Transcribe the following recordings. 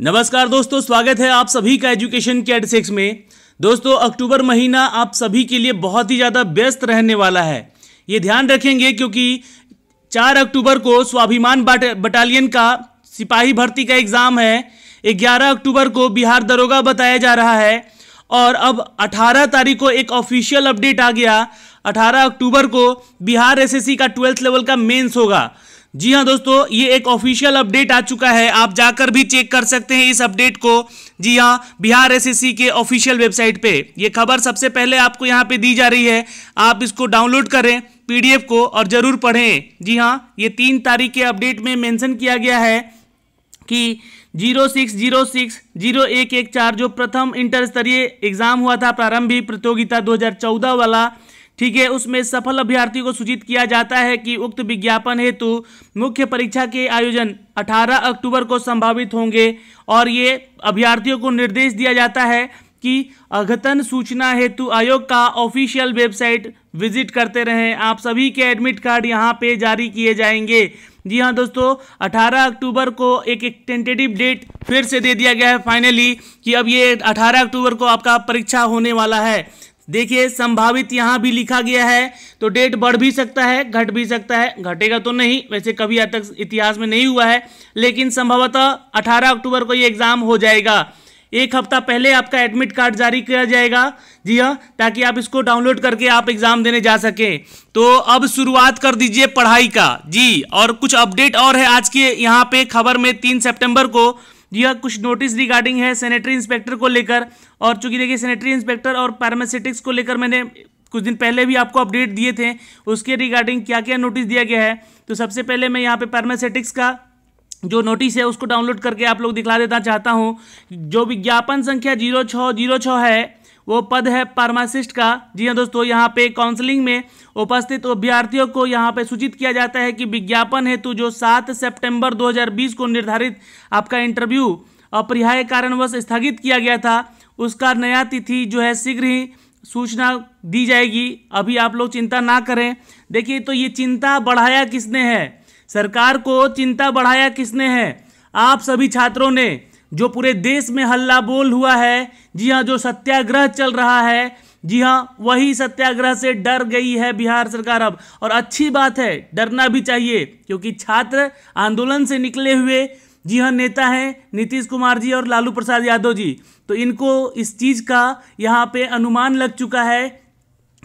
नमस्कार दोस्तों स्वागत है आप सभी का एजुकेशन के एडसेक्स में दोस्तों अक्टूबर महीना आप सभी के लिए बहुत ही ज़्यादा व्यस्त रहने वाला है ये ध्यान रखेंगे क्योंकि 4 अक्टूबर को स्वाभिमान बटालियन का सिपाही भर्ती का एग्ज़ाम है 11 अक्टूबर को बिहार दरोगा बताया जा रहा है और अब 18 तारीख को एक ऑफिशियल अपडेट आ गया 18 अक्टूबर को बिहार एसएससी का ट्वेल्थ लेवल का मेंस होगा जी हाँ दोस्तों ये एक ऑफिशियल अपडेट आ चुका है आप जाकर भी चेक कर सकते हैं इस अपडेट को जी हाँ बिहार एसएससी के ऑफिशियल वेबसाइट पे ये खबर सबसे पहले आपको यहाँ पे दी जा रही है आप इसको डाउनलोड करें पीडीएफ को और ज़रूर पढ़ें जी हाँ ये तीन तारीख के अपडेट में मेंशन किया गया है कि zero six zero six zero एक एक चार जो प्रथम इंटर स्तरीय एग्ज़ाम हुआ था प्रारंभिक प्रतियोगिता चौदह वाला ठीक है उसमें सफल अभ्यर्थियों को सूचित किया जाता है कि उक्त विज्ञापन हेतु मुख्य परीक्षा के आयोजन 18 अक्टूबर को संभावित होंगे और ये अभ्यर्थियों को निर्देश दिया जाता है कि अघतन सूचना हेतु आयोग का ऑफिशियल वेबसाइट विजिट करते रहें आप सभी के एडमिट कार्ड यहाँ पे जारी किए जाएंगे जी हाँ दोस्तों 18 अक्टूबर को एक एक टेंटेटिव डेट फिर से दे दिया गया है फाइनली कि अब ये 18 अक्टूबर को आपका परीक्षा होने वाला है देखिए संभावित यहाँ भी लिखा गया है तो डेट बढ़ भी सकता है घट भी सकता है घटेगा तो नहीं वैसे कभी आज तक इतिहास में नहीं हुआ है लेकिन संभवतः अठारह अक्टूबर को ये एग्ज़ाम हो जाएगा एक हफ्ता पहले आपका एडमिट कार्ड जारी किया जाएगा जी हाँ ताकि आप इसको डाउनलोड करके आप एग्ज़ाम देने जा सकें तो अब शुरुआत कर दीजिए पढ़ाई का जी और कुछ अपडेट और है आज के यहाँ पे खबर में तीन सितंबर को जी हाँ कुछ नोटिस रिगार्डिंग है सैनिटरी इंस्पेक्टर को लेकर और चूंकि देखिए सैनिटरी इंस्पेक्टर और पैरामेसिटिक्स को लेकर मैंने कुछ दिन पहले भी आपको अपडेट दिए थे उसके रिगार्डिंग क्या क्या नोटिस दिया गया है तो सबसे पहले मैं यहाँ पे पैरामेसिटिक्स का जो नोटिस है उसको डाउनलोड करके आप लोग दिखला देना चाहता हूँ जो विज्ञापन संख्या जीरो छः जीरो छः है वो पद है फार्मासिस्ट का जी हाँ दोस्तों यहाँ पे काउंसलिंग में उपस्थित अभ्यर्थियों को यहाँ पे सूचित किया जाता है कि विज्ञापन हेतु जो सात सेप्टेम्बर 2020 को निर्धारित आपका इंटरव्यू अपरिहाय कारणवश स्थगित किया गया था उसका नया तिथि जो है शीघ्र ही सूचना दी जाएगी अभी आप लोग चिंता ना करें देखिए तो ये चिंता बढ़ाया किसने है सरकार को चिंता बढ़ाया किसने है आप सभी छात्रों ने जो पूरे देश में हल्ला बोल हुआ है जी हाँ जो सत्याग्रह चल रहा है जी हाँ वही सत्याग्रह से डर गई है बिहार सरकार अब और अच्छी बात है डरना भी चाहिए क्योंकि छात्र आंदोलन से निकले हुए जी हाँ नेता हैं नीतीश कुमार जी और लालू प्रसाद यादव जी तो इनको इस चीज़ का यहाँ पे अनुमान लग चुका है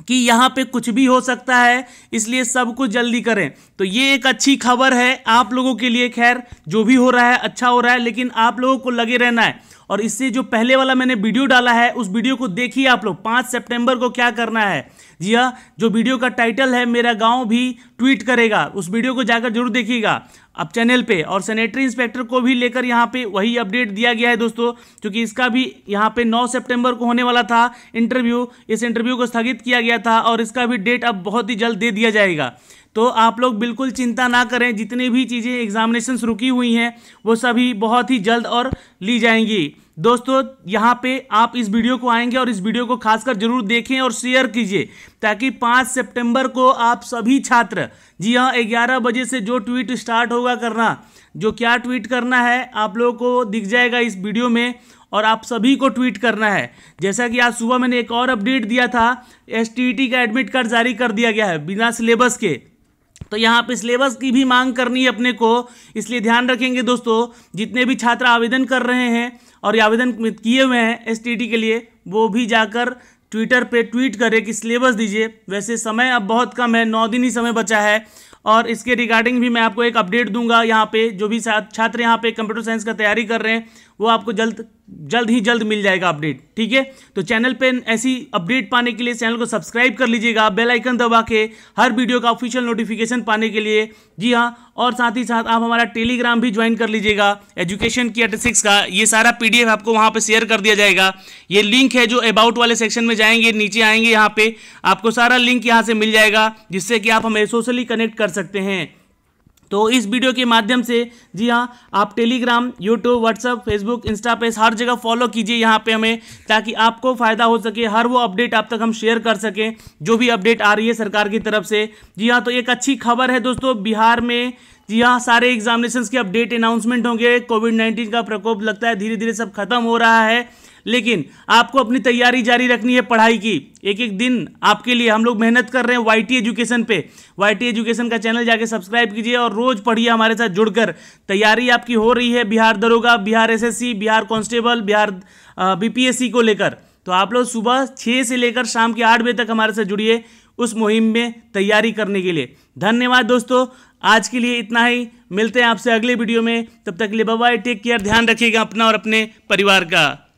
कि यहाँ पे कुछ भी हो सकता है इसलिए सब कुछ जल्दी करें तो ये एक अच्छी खबर है आप लोगों के लिए खैर जो भी हो रहा है अच्छा हो रहा है लेकिन आप लोगों को लगे रहना है और इससे जो पहले वाला मैंने वीडियो डाला है उस वीडियो को देखिए आप लोग पाँच सेप्टेम्बर को क्या करना है जी हाँ जो वीडियो का टाइटल है मेरा गांव भी ट्वीट करेगा उस वीडियो को जाकर जरूर देखिएगा अब चैनल पे और सेनेटरी इंस्पेक्टर को भी लेकर यहाँ पे वही अपडेट दिया गया है दोस्तों क्योंकि इसका भी यहाँ पे 9 सितंबर को होने वाला था इंटरव्यू इस इंटरव्यू को स्थगित किया गया था और इसका भी डेट अब बहुत ही जल्द दे दिया जाएगा तो आप लोग बिल्कुल चिंता ना करें जितनी भी चीज़ें एग्जामिनेशंस रुकी हुई हैं वो सभी बहुत ही जल्द और ली जाएंगी दोस्तों यहाँ पे आप इस वीडियो को आएंगे और इस वीडियो को खासकर जरूर देखें और शेयर कीजिए ताकि 5 सितंबर को आप सभी छात्र जी हाँ ग्यारह बजे से जो ट्वीट स्टार्ट होगा करना जो क्या ट्वीट करना है आप लोगों को दिख जाएगा इस वीडियो में और आप सभी को ट्वीट करना है जैसा कि आज सुबह मैंने एक और अपडेट दिया था एस e का एडमिट कार्ड जारी कर दिया गया है बिना सिलेबस के तो यहाँ पे सिलेबस की भी मांग करनी है अपने को इसलिए ध्यान रखेंगे दोस्तों जितने भी छात्र आवेदन कर रहे हैं और ये आवेदन किए हुए हैं एस के लिए वो भी जाकर ट्विटर पे ट्वीट करें कि सिलेबस दीजिए वैसे समय अब बहुत कम है नौ दिन ही समय बचा है और इसके रिगार्डिंग भी मैं आपको एक अपडेट दूंगा यहाँ पे जो भी छात्र यहाँ पे कंप्यूटर साइंस का तैयारी कर रहे हैं वो आपको जल्द जल्द ही जल्द मिल जाएगा अपडेट ठीक है तो चैनल पे ऐसी अपडेट पाने के लिए चैनल को सब्सक्राइब कर लीजिएगा बेल आइकन दबा के हर वीडियो का ऑफिशियल नोटिफिकेशन पाने के लिए जी हाँ और साथ ही साथ आप हमारा टेलीग्राम भी ज्वाइन कर लीजिएगा एजुकेशन की एट सिक्स का ये सारा पी आपको वहाँ पर शेयर कर दिया जाएगा ये लिंक है जो अबाउट वाले सेक्शन में जाएंगे नीचे आएंगे यहाँ पर आपको सारा लिंक यहाँ से मिल जाएगा जिससे कि आप हमें सोशली कनेक्ट कर सकते हैं तो इस वीडियो के माध्यम से जी हाँ आप Telegram YouTube WhatsApp Facebook insta page हर जगह फॉलो कीजिए यहाँ पे हमें ताकि आपको फ़ायदा हो सके हर वो अपडेट आप तक हम शेयर कर सकें जो भी अपडेट आ रही है सरकार की तरफ से जी हाँ तो एक अच्छी खबर है दोस्तों बिहार में जी हाँ सारे एग्जामिनेशन के अपडेट अनाउंसमेंट होंगे कोविड नाइन्टीन का प्रकोप लगता है धीरे धीरे सब खत्म हो रहा है लेकिन आपको अपनी तैयारी जारी रखनी है पढ़ाई की एक एक दिन आपके लिए हम लोग मेहनत कर रहे हैं वाई एजुकेशन पे वाई एजुकेशन का चैनल जाके सब्सक्राइब कीजिए और रोज़ पढ़िए हमारे साथ जुड़कर तैयारी आपकी हो रही है बिहार दरोगा Bihar SSC Bihar constable Bihar BPSC को लेकर तो आप लोग सुबह छः से लेकर शाम के आठ बजे तक हमारे साथ जुड़िए उस मुहिम में तैयारी करने के लिए धन्यवाद दोस्तों आज के लिए इतना ही मिलते हैं आपसे अगले वीडियो में तब तक लिए बाय टेक केयर ध्यान रखिएगा अपना और अपने परिवार का